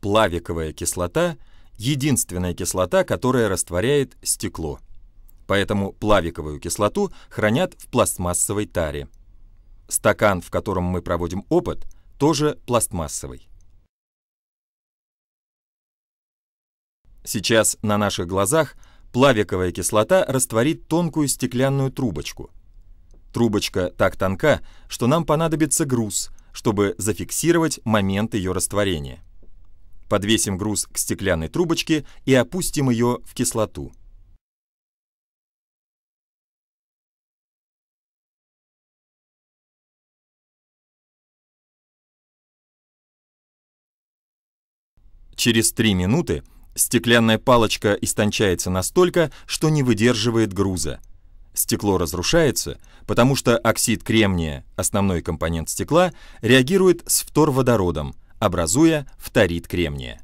плавиковая кислота — единственная кислота, которая растворяет стекло. Поэтому плавиковую кислоту хранят в пластмассовой таре. Стакан, в котором мы проводим опыт, тоже пластмассовый. Сейчас на наших глазах плавиковая кислота растворит тонкую стеклянную трубочку. Трубочка так тонка, что нам понадобится груз, чтобы зафиксировать момент ее растворения. Подвесим груз к стеклянной трубочке и опустим ее в кислоту. Через 3 минуты стеклянная палочка истончается настолько, что не выдерживает груза. Стекло разрушается, потому что оксид кремния, основной компонент стекла, реагирует с фторводородом, образуя фторид кремния.